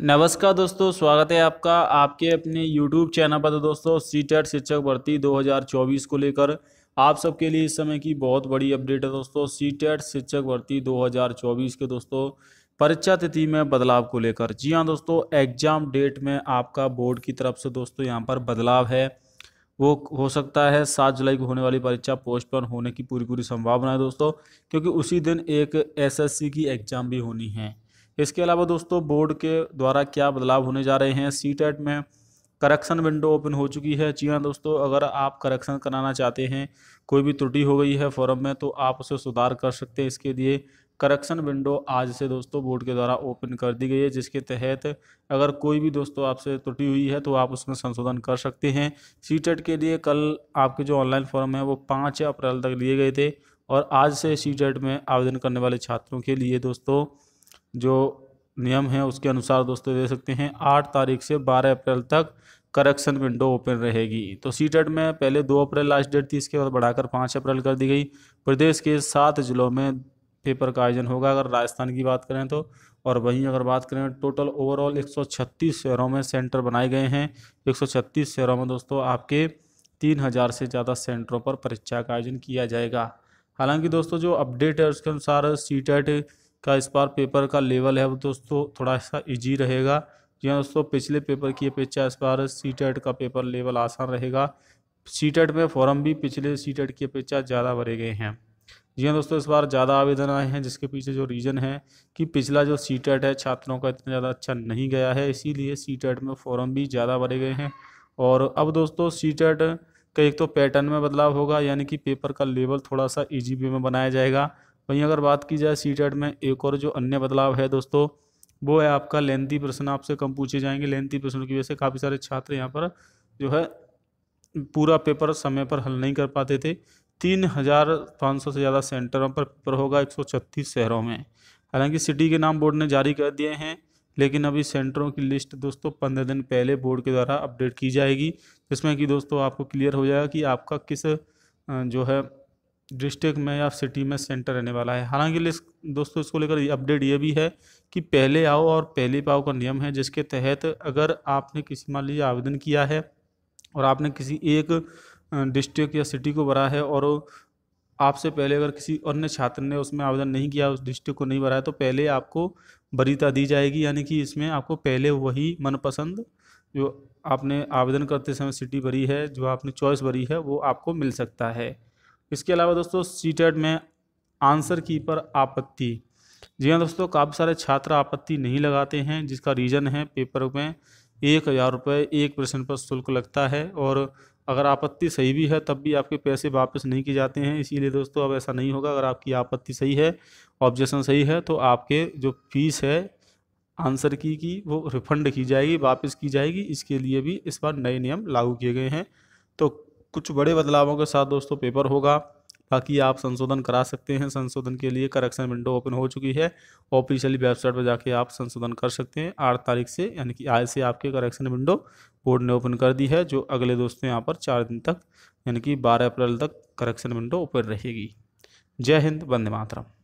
नमस्कार दोस्तों स्वागत है आपका आपके अपने YouTube चैनल पर तो दोस्तों सी टेट शिक्षक भर्ती 2024 को लेकर आप सबके लिए इस समय की बहुत बड़ी अपडेट है दोस्तों सी टेट शिक्षक भर्ती 2024 के दोस्तों परीक्षा तिथि में बदलाव को लेकर जी हाँ दोस्तों एग्जाम डेट में आपका बोर्ड की तरफ से दोस्तों यहाँ पर बदलाव है वो हो सकता है सात जुलाई को होने वाली परीक्षा पोस्टपोन होने की पूरी पूरी संभावना है दोस्तों क्योंकि उसी दिन एक एसएससी की एग्ज़ाम भी होनी है इसके अलावा दोस्तों बोर्ड के द्वारा क्या बदलाव होने जा रहे हैं सी टेट में करेक्शन विंडो ओपन हो चुकी है जी हाँ दोस्तों अगर आप करेक्शन कराना चाहते हैं कोई भी त्रुटि हो गई है फॉरम में तो आप उसे सुधार कर सकते हैं इसके लिए करेक्शन विंडो आज से दोस्तों बोर्ड के द्वारा ओपन कर दी गई है जिसके तहत अगर कोई भी दोस्तों आपसे त्रुटि हुई है तो आप उसमें संशोधन कर सकते हैं सी के लिए कल आपके जो ऑनलाइन फॉर्म है वो पाँच अप्रैल तक लिए गए थे और आज से सी में आवेदन करने वाले छात्रों के लिए दोस्तों जो नियम है उसके अनुसार दोस्तों दे सकते हैं आठ तारीख से बारह अप्रैल तक करेक्शन विंडो ओपन रहेगी तो सी टेट में पहले दो अप्रैल लास्ट डेट थी इसके बाद बढ़ाकर पाँच अप्रैल कर दी गई प्रदेश के सात जिलों में पेपर का आयोजन होगा अगर राजस्थान की बात करें तो और वहीं अगर बात करें टोटल ओवरऑल 136 शहरों में सेंटर बनाए गए हैं 136 शहरों में दोस्तों आपके 3000 से ज़्यादा सेंटरों पर परीक्षा का आयोजन किया जाएगा हालांकि दोस्तों जो अपडेट है उसके अनुसार सी टेट का इस बार पेपर का लेवल है वो दोस्तों थोड़ा सा इजी रहेगा जी हाँ दोस्तों पिछले पेपर की अपेक्षा इस बार सी e का पेपर लेवल आसान रहेगा सी e में फॉर्म भी पिछले सी e की अपेक्षा ज़्यादा भरे गए हैं जी हाँ दोस्तों इस बार ज़्यादा आवेदन आए हैं जिसके पीछे जो रीज़न है कि पिछला जो सी है छात्रों का इतना ज़्यादा अच्छा नहीं गया है इसीलिए सी में फॉर्म भी ज़्यादा भरे गए हैं और अब दोस्तों सी का एक तो पैटर्न में बदलाव होगा यानी कि पेपर का लेवल थोड़ा सा ईजी वे में बनाया जाएगा वहीं अगर बात की जाए सी में एक और जो अन्य बदलाव है दोस्तों वो है आपका लेंथी प्रश्न आपसे कम पूछे जाएंगे लेंथी प्रश्नों की वजह से काफ़ी सारे छात्र यहाँ पर जो है पूरा पेपर समय पर हल नहीं कर पाते थे तीन हज़ार पाँच सौ से ज़्यादा सेंटरों पर पेपर होगा एक सौ छत्तीस शहरों में हालांकि सिटी के नाम बोर्ड ने जारी कर दिए हैं लेकिन अभी सेंटरों की लिस्ट दोस्तों पंद्रह दिन पहले बोर्ड के द्वारा अपडेट की जाएगी जिसमें कि दोस्तों आपको क्लियर हो जाएगा कि आपका किस जो है डिस्ट्रिक्ट में या सिटी में सेंटर रहने वाला है हालांकि दोस्तों इसको लेकर अपडेट ये भी है कि पहले आओ और पहले पाओ का नियम है जिसके तहत अगर आपने किसी मान लीजिए आवेदन किया है और आपने किसी एक डिस्ट्रिक्ट या सिटी को भरा है और आपसे पहले अगर किसी अन्य छात्र ने उसमें आवेदन नहीं किया उस डिस्ट्रिक्ट को नहीं भरा है तो पहले आपको वरीता दी जाएगी यानी कि इसमें आपको पहले वही मनपसंद जो आपने आवेदन करते समय सिटी भरी है जो आपने चॉइस भरी है वो आपको मिल सकता है इसके अलावा दोस्तों सी e में आंसर की पर आपत्ति जी हाँ दोस्तों काफ़ी सारे छात्र आपत्ति नहीं लगाते हैं जिसका रीज़न है पेपर में एक हज़ार रुपये एक प्रश्न पर शुल्क लगता है और अगर आपत्ति सही भी है तब भी आपके पैसे वापस नहीं किए जाते हैं इसीलिए दोस्तों अब ऐसा नहीं होगा अगर आपकी आपत्ति सही है ऑब्जेक्शन सही है तो आपके जो फीस है आंसर की की वो रिफंड की जाएगी वापस की जाएगी इसके लिए भी इस बार नए नियम लागू किए गए हैं तो कुछ बड़े बदलावों के साथ दोस्तों पेपर होगा बाकी आप संशोधन करा सकते हैं संशोधन के लिए करेक्शन विंडो ओपन हो चुकी है ऑफिशियली वेबसाइट पर जाके आप संशोधन कर सकते हैं आठ तारीख से यानी कि आज से आपके करेक्शन विंडो बोर्ड ने ओपन कर दी है जो अगले दोस्तों यहाँ पर चार दिन तक यानी कि बारह अप्रैल तक करेक्शन विंडो ओपन रहेगी जय हिंद वंदे मातरम